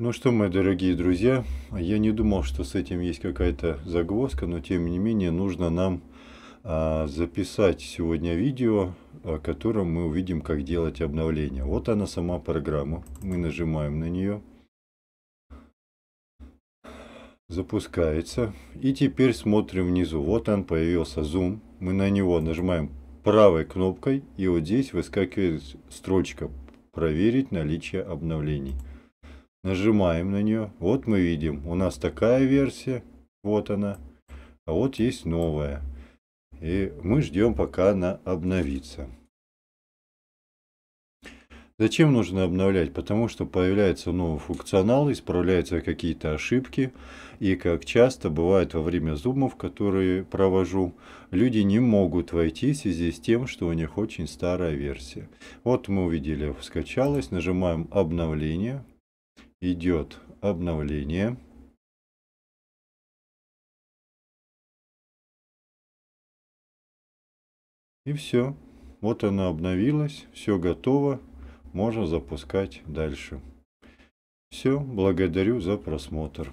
Ну что, мои дорогие друзья, я не думал, что с этим есть какая-то загвоздка, но тем не менее нужно нам а, записать сегодня видео, о котором мы увидим, как делать обновление. Вот она сама программа. Мы нажимаем на нее. Запускается. И теперь смотрим внизу. Вот он появился Zoom. Мы на него нажимаем правой кнопкой. И вот здесь выскакивает строчка «Проверить наличие обновлений». Нажимаем на нее. Вот мы видим, у нас такая версия. Вот она. А вот есть новая. И мы ждем, пока она обновится. Зачем нужно обновлять? Потому что появляется новый функционал, исправляются какие-то ошибки. И как часто бывает во время зумов, которые провожу, люди не могут войти в связи с тем, что у них очень старая версия. Вот мы увидели, скачалась, нажимаем обновление идет обновление. И все. Вот она обновилась, все готово, можно запускать дальше. Все, благодарю за просмотр.